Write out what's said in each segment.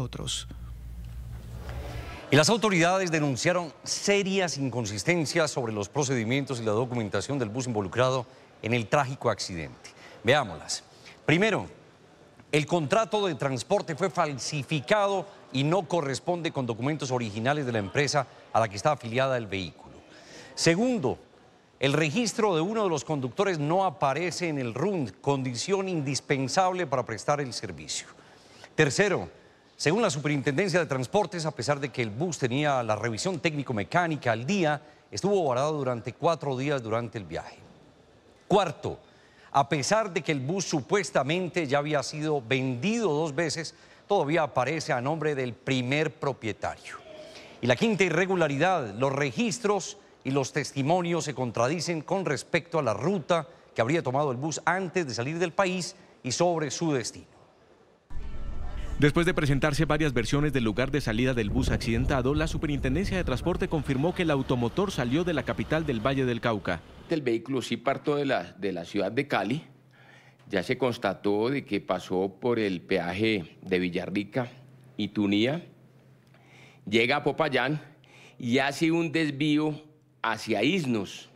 otros. Y las autoridades denunciaron serias inconsistencias sobre los procedimientos y la documentación del bus involucrado en el trágico accidente. Veámoslas. Primero, el contrato de transporte fue falsificado y no corresponde con documentos originales de la empresa a la que está afiliada el vehículo. Segundo, el registro de uno de los conductores no aparece en el RUND, condición indispensable para prestar el servicio. Tercero, según la Superintendencia de Transportes, a pesar de que el bus tenía la revisión técnico-mecánica al día, estuvo guardado durante cuatro días durante el viaje. Cuarto, a pesar de que el bus supuestamente ya había sido vendido dos veces, todavía aparece a nombre del primer propietario. Y la quinta irregularidad, los registros y los testimonios se contradicen con respecto a la ruta que habría tomado el bus antes de salir del país y sobre su destino. Después de presentarse varias versiones del lugar de salida del bus accidentado, la Superintendencia de Transporte confirmó que el automotor salió de la capital del Valle del Cauca. El vehículo sí partió de la, ciudad de Cali. Ya se constató de que pasó por el peaje de Villarrica y Tunía. Llega a Popayán y hace un desvío hacia Isnos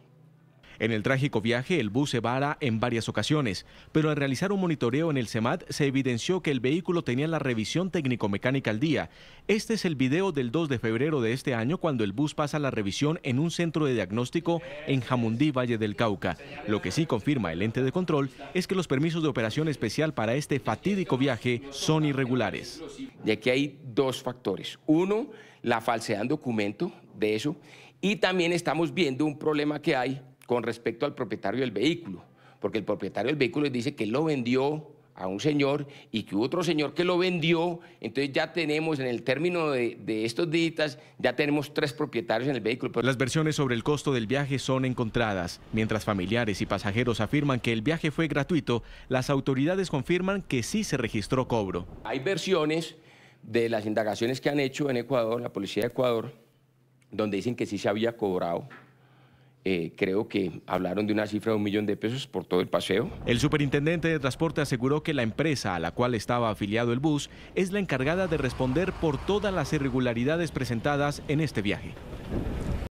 en el trágico viaje, el bus se vara en varias ocasiones, pero al realizar un monitoreo en el CEMAT se evidenció que el vehículo tenía la revisión técnico-mecánica al día. Este es el video del 2 de febrero de este año cuando el bus pasa la revisión en un centro de diagnóstico en Jamundí, Valle del Cauca. Lo que sí confirma el ente de control es que los permisos de operación especial para este fatídico viaje son irregulares. Y aquí hay dos factores. Uno, la falsedad en documento de eso. Y también estamos viendo un problema que hay con respecto al propietario del vehículo, porque el propietario del vehículo dice que lo vendió a un señor y que otro señor que lo vendió, entonces ya tenemos en el término de, de estos días, ya tenemos tres propietarios en el vehículo. Pues, las versiones sobre el costo del viaje son encontradas. Mientras familiares y pasajeros afirman que el viaje fue gratuito, las autoridades confirman que sí se registró cobro. Hay versiones de las indagaciones que han hecho en Ecuador, la Policía de Ecuador, donde dicen que sí se había cobrado eh, creo que hablaron de una cifra de un millón de pesos por todo el paseo. El superintendente de transporte aseguró que la empresa a la cual estaba afiliado el bus es la encargada de responder por todas las irregularidades presentadas en este viaje.